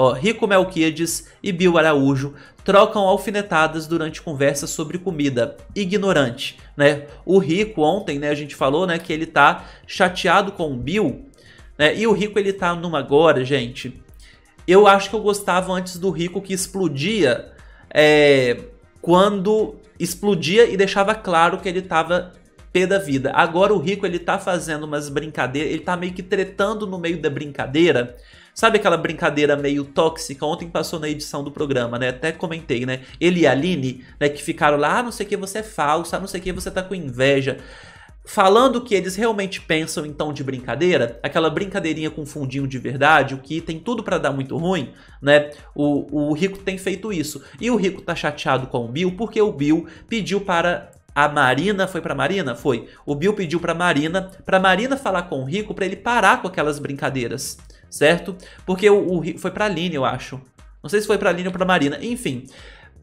Ó, Rico Melquiades e Bill Araújo trocam alfinetadas durante conversa sobre comida. Ignorante, né? O Rico ontem, né, a gente falou, né, que ele tá chateado com o Bill, né? E o Rico ele tá numa agora, gente. Eu acho que eu gostava antes do Rico que explodia é, quando explodia e deixava claro que ele tava pé da vida. Agora o Rico ele tá fazendo umas brincadeiras, ele tá meio que tretando no meio da brincadeira Sabe aquela brincadeira meio tóxica? Ontem passou na edição do programa, né? Até comentei, né? Ele e a Aline, né, que ficaram lá, ah, não sei o que você é falsa, ah, não sei o que você tá com inveja falando o que eles realmente pensam em então, tom de brincadeira, aquela brincadeirinha com fundinho de verdade, o que tem tudo para dar muito ruim, né? O, o Rico tem feito isso. E o Rico tá chateado com o Bill porque o Bill pediu para a Marina foi para Marina, foi. O Bill pediu para Marina, para Marina falar com o Rico para ele parar com aquelas brincadeiras certo? Porque o, o foi pra Aline, eu acho. Não sei se foi pra Aline ou pra Marina, enfim.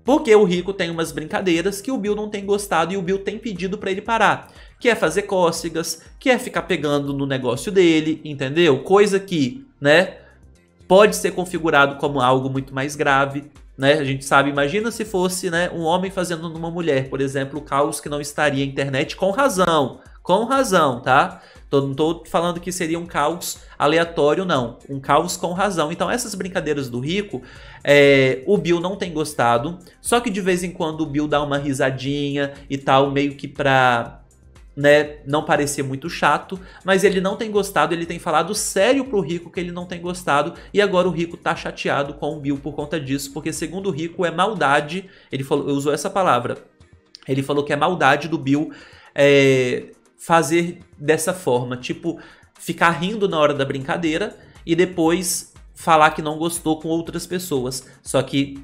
Porque o Rico tem umas brincadeiras que o Bill não tem gostado e o Bill tem pedido para ele parar. Que é fazer cócegas, que é ficar pegando no negócio dele, entendeu? Coisa que, né, pode ser configurado como algo muito mais grave, né? A gente sabe, imagina se fosse, né, um homem fazendo numa mulher, por exemplo, o caos que não estaria na internet com razão, com razão, tá? Tô, não tô falando que seria um caos aleatório, não. Um caos com razão. Então, essas brincadeiras do Rico, é, o Bill não tem gostado. Só que de vez em quando o Bill dá uma risadinha e tal, meio que pra. Né, não parecer muito chato, mas ele não tem gostado, ele tem falado sério pro Rico que ele não tem gostado, e agora o Rico tá chateado com o Bill por conta disso, porque segundo o Rico é maldade, ele falou, usou essa palavra, ele falou que é maldade do Bill é, fazer dessa forma, tipo ficar rindo na hora da brincadeira e depois falar que não gostou com outras pessoas. Só que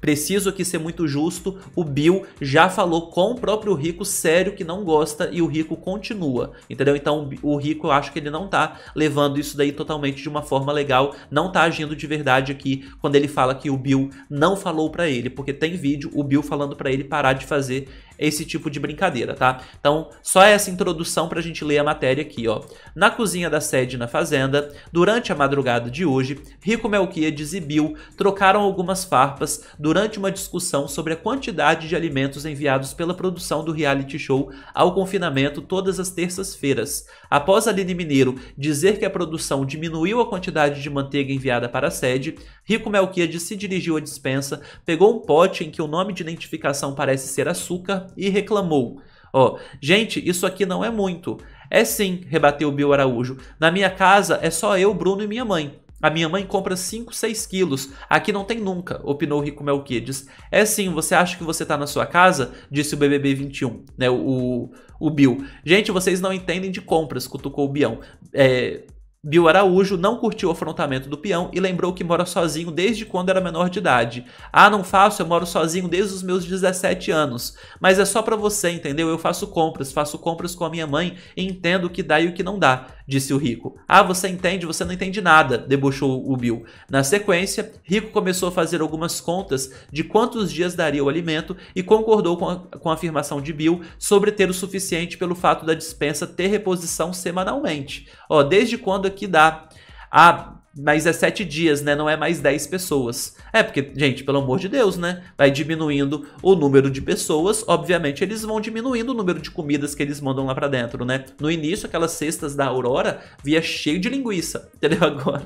preciso aqui ser muito justo, o Bill já falou com o próprio Rico sério que não gosta e o Rico continua, entendeu? Então o Rico eu acho que ele não tá levando isso daí totalmente de uma forma legal, não tá agindo de verdade aqui quando ele fala que o Bill não falou para ele, porque tem vídeo o Bill falando para ele parar de fazer esse tipo de brincadeira, tá? Então, só essa introdução para a gente ler a matéria aqui, ó. Na cozinha da sede na fazenda, durante a madrugada de hoje, Rico Melquiades e Bill trocaram algumas farpas durante uma discussão sobre a quantidade de alimentos enviados pela produção do reality show ao confinamento todas as terças-feiras. Após Aline Mineiro dizer que a produção diminuiu a quantidade de manteiga enviada para a sede, Rico Melquiades se dirigiu à dispensa, pegou um pote em que o nome de identificação parece ser açúcar e reclamou. Ó, gente, isso aqui não é muito. É sim, rebateu Bill Araújo. Na minha casa é só eu, Bruno e minha mãe. A minha mãe compra 5, 6 quilos. Aqui não tem nunca, opinou Rico Melquides. É sim, você acha que você tá na sua casa? Disse o BBB 21, né? O, o Bill. Gente, vocês não entendem de compras, cutucou o Bião. É, Bill Araújo não curtiu o afrontamento do peão e lembrou que mora sozinho desde quando era menor de idade. Ah, não faço, eu moro sozinho desde os meus 17 anos. Mas é só para você, entendeu? Eu faço compras, faço compras com a minha mãe e entendo o que dá e o que não dá disse o Rico. Ah, você entende, você não entende nada, debochou o Bill. Na sequência, Rico começou a fazer algumas contas de quantos dias daria o alimento e concordou com a, com a afirmação de Bill sobre ter o suficiente pelo fato da dispensa ter reposição semanalmente. Ó, desde quando aqui dá? Ah, mas é sete dias, né? Não é mais dez pessoas. É, porque, gente, pelo amor de Deus, né? Vai diminuindo o número de pessoas, obviamente eles vão diminuindo o número de comidas que eles mandam lá para dentro, né? No início, aquelas cestas da Aurora via cheio de linguiça, entendeu? Agora,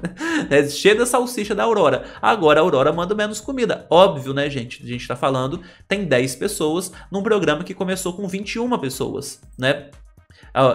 né? cheio da salsicha da Aurora. Agora a Aurora manda menos comida. Óbvio, né, gente? A gente tá falando, tem 10 pessoas num programa que começou com 21 pessoas, né?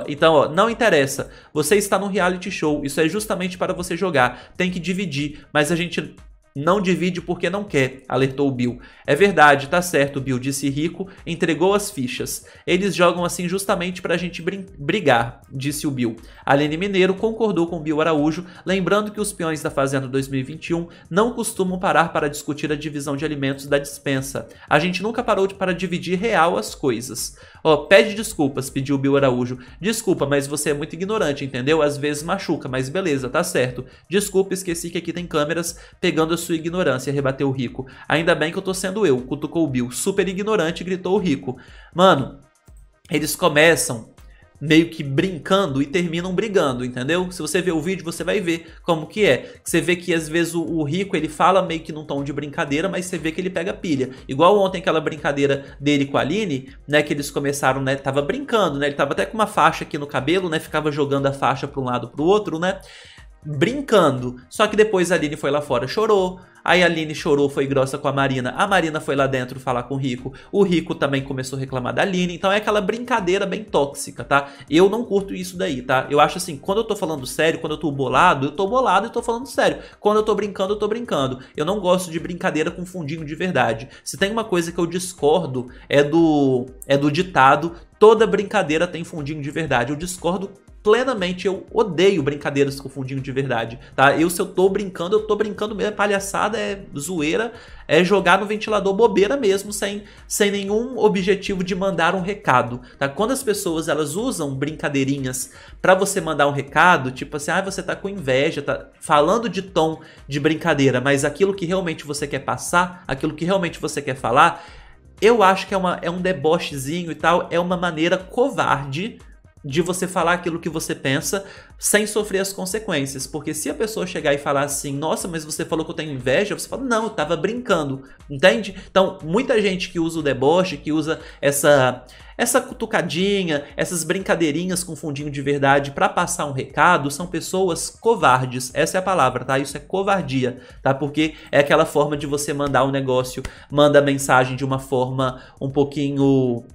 Então, ó, não interessa. Você está no reality show, isso é justamente para você jogar. Tem que dividir, mas a gente não divide porque não quer, alertou Bill. É verdade, tá certo, Bill, disse Rico, entregou as fichas. Eles jogam assim justamente pra gente brigar, disse o Bill. Aline Mineiro concordou com Bill Araújo, lembrando que os peões da Fazenda 2021 não costumam parar para discutir a divisão de alimentos da dispensa. A gente nunca parou para dividir real as coisas. Oh, pede desculpas, pediu Bill Araújo. Desculpa, mas você é muito ignorante, entendeu? Às vezes machuca, mas beleza, tá certo. Desculpa, esqueci que aqui tem câmeras pegando as sua ignorância, rebateu o Rico. Ainda bem que eu tô sendo eu, cutucou Bill, super ignorante, gritou o Rico. Mano, eles começam meio que brincando e terminam brigando, entendeu? Se você ver o vídeo, você vai ver como que é. Você vê que às vezes o, o, rico ele fala meio que num tom de brincadeira, mas você vê que ele pega pilha. Igual ontem aquela brincadeira dele com a Aline, né, que eles começaram, né, tava brincando, né? Ele tava até com uma faixa aqui no cabelo, né, ficava jogando a faixa para um lado para o outro, né? brincando. Só que depois a Aline foi lá fora, chorou. Aí a Aline chorou, foi grossa com a Marina. A Marina foi lá dentro falar com o Rico. O Rico também começou a reclamar da Aline. Então é aquela brincadeira bem tóxica, tá? Eu não curto isso daí, tá? Eu acho assim, quando eu tô falando sério, quando eu tô bolado, eu tô bolado e tô falando sério. Quando eu tô brincando, eu tô brincando. Eu não gosto de brincadeira com fundinho de verdade. Se tem uma coisa que eu discordo, é do é do ditado toda brincadeira tem fundinho de verdade. Eu discordo plenamente. Eu odeio brincadeiras com fundinho de verdade, tá? Eu, se eu tô brincando, eu tô brincando mesmo. É palhaçada, é zoeira, é jogar no ventilador bobeira mesmo, sem, sem nenhum objetivo de mandar um recado, tá? Quando as pessoas, elas usam brincadeirinhas para você mandar um recado, tipo assim, ah, você tá com inveja, tá falando de tom de brincadeira, mas aquilo que realmente você quer passar, aquilo que realmente você quer falar, eu acho que é, uma, é um debochezinho e tal, é uma maneira covarde de você falar aquilo que você pensa sem sofrer as consequências. Porque se a pessoa chegar e falar assim, nossa, mas você falou que eu tenho inveja, você fala, não, eu tava brincando, entende? Então, muita gente que usa o deboche, que usa essa essa cutucadinha, essas brincadeirinhas com fundinho de verdade para passar um recado são pessoas covardes. Essa é a palavra, tá? Isso é covardia, tá? Porque é aquela forma de você mandar um negócio, manda a mensagem de uma forma um pouquinho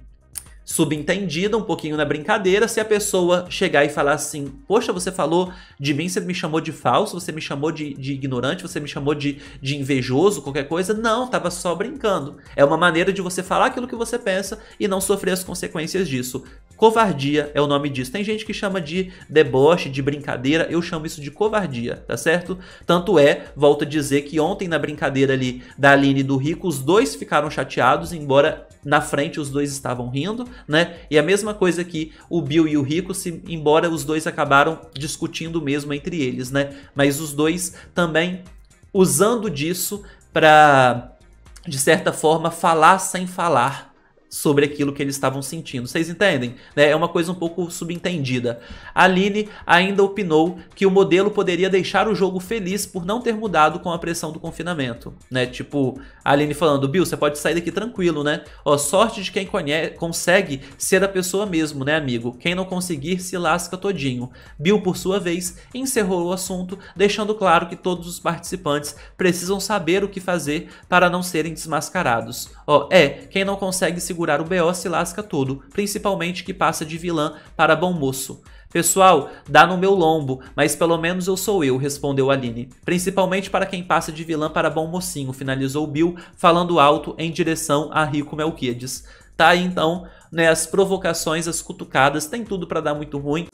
subentendida, um pouquinho na brincadeira, se a pessoa chegar e falar assim: Poxa, você falou de mim, você me chamou de falso, você me chamou de, de ignorante, você me chamou de, de invejoso, qualquer coisa. Não, tava só brincando. É uma maneira de você falar aquilo que você pensa e não sofrer as consequências disso. Covardia é o nome disso. Tem gente que chama de deboche, de brincadeira, eu chamo isso de covardia, tá certo? Tanto é, volto a dizer que ontem na brincadeira ali da Aline e do Rico, os dois ficaram chateados, embora na frente os dois estavam rindo, né? E a mesma coisa que o Bill e o Rico, se, embora os dois acabaram discutindo mesmo entre eles, né? Mas os dois também usando disso para de certa forma falar sem falar, sobre aquilo que eles estavam sentindo. Vocês entendem? Né? É uma coisa um pouco subentendida. A Aline ainda opinou que o modelo poderia deixar o jogo feliz por não ter mudado com a pressão do confinamento. Né? Tipo, a Aline falando, Bill, você pode sair daqui tranquilo, né? Ó, sorte de quem consegue ser a pessoa mesmo, né, amigo? Quem não conseguir se lasca todinho. Bill, por sua vez, encerrou o assunto, deixando claro que todos os participantes precisam saber o que fazer para não serem desmascarados. Ó, é, quem não consegue segurar segurar o BO se lasca todo, principalmente que passa de vilã para bom moço. Pessoal, dá no meu lombo, mas pelo menos eu sou eu, respondeu Aline. Principalmente para quem passa de vilã para bom mocinho, finalizou Bill, falando alto em direção a Rico Melquides. Tá aí então, né, as provocações, as cutucadas, tem tudo para dar muito ruim.